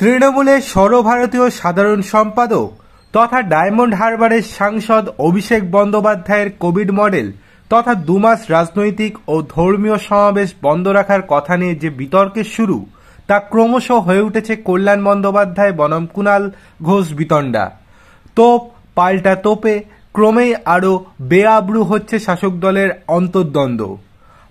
তৃণমূলের সর্বভারতীয় সাধারণ সম্পাদক তথা ডায়মন্ড হারবারের সাংসদ অভিষেক বন্দ্যোপাধ্যায়ের কোভিড মডেল তথা দুমাস রাজনৈতিক ও ধর্মীয় সমাবেশ বন্ধ রাখার কথা নিয়ে যে বিতর্কের শুরু তা ক্রমশ হয়ে উঠেছে কল্যাণ বন্দ্যোপাধ্যায় বনম কুণাল ঘোষ বিতণ্ডা তোপ পাল্টা তোপে ক্রমেই আরও বেআব্রু হচ্ছে শাসক দলের অন্তর্দ্বন্দ্ব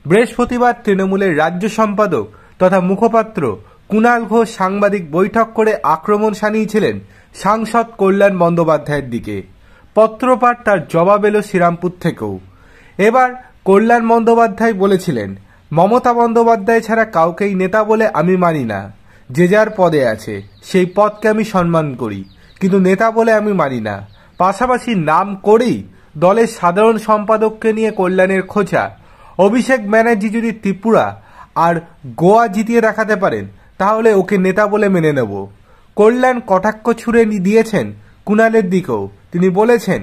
বৃহস্পতিবার তৃণমূলের রাজ্য সম্পাদক তথা মুখপাত্র কুণাল ঘোষ সাংবাদিক বৈঠক করে আক্রমণ সানিয়েছিলেন সাংসদ কল্যাণ বন্দ্যোপাধ্যায়ের দিকে পত্রপাঠ তার জবাব এলো শ্রীরামপুর থেকেও এবার কল্যাণ বন্দ্যোপাধ্যায় বলেছিলেন মমতা বন্দ্যোপাধ্যায় ছাড়া কাউকেই নেতা বলে আমি মানি না যে যার পদে আছে সেই পদকে আমি সম্মান করি কিন্তু নেতা বলে আমি মানি না পাশাপাশি নাম করেই দলের সাধারণ সম্পাদককে নিয়ে কল্যাণের খোঁজা অভিষেক ব্যানার্জি যদি ত্রিপুরা আর গোয়া জিতিয়ে দেখাতে পারেন তাহলে ওকে নেতা বলে মেনে নেব কল্যাণ কটাক্ষ ছুড়ে দিয়েছেন কুণালের দিকেও তিনি বলেছেন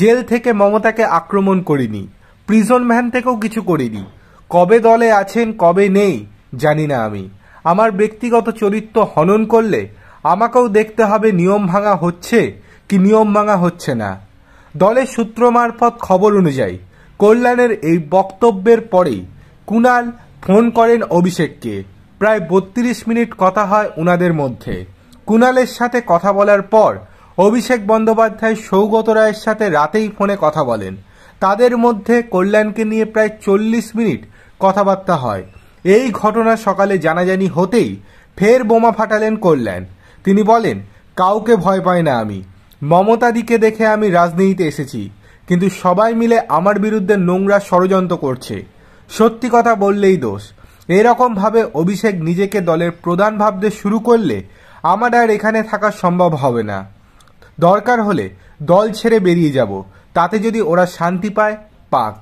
জেল থেকে মমতাকে আক্রমণ করিনি প্রিজন ভ্যান থেকেও কিছু করিনি কবে দলে আছেন কবে নেই জানি না আমি আমার ব্যক্তিগত চরিত্র হনন করলে আমাকেও দেখতে হবে নিয়ম ভাঙা হচ্ছে কি নিয়ম ভাঙা হচ্ছে না দলের সূত্র মারফত খবর অনুযায়ী কল্যাণের এই বক্তব্যের পরেই কুণাল ফোন করেন অভিষেককে প্রায় বত্রিশ মিনিট কথা হয় উনাদের মধ্যে কুণালের সাথে কথা বলার পর অভিষেক বন্দ্যোপাধ্যায় সৌগত রায়ের সাথে রাতেই ফোনে কথা বলেন তাদের মধ্যে কল্যাণকে নিয়ে প্রায় চল্লিশ মিনিট কথাবার্তা হয় এই ঘটনা সকালে জানাজানি হতেই ফের বোমা ফাটালেন কল্যাণ তিনি বলেন কাউকে ভয় পাই না আমি মমতাদিকে দেখে আমি রাজনীতিতে এসেছি কিন্তু সবাই মিলে আমার বিরুদ্ধে নোংরা ষড়যন্ত্র করছে সত্যি কথা বললেই দোষ এরকমভাবে অভিষেক নিজেকে দলের প্রধান ভাবতে শুরু করলে আমার আর এখানে থাকা সম্ভব হবে না দরকার হলে দল ছেড়ে বেরিয়ে যাব তাতে যদি ওরা শান্তি পায় পাক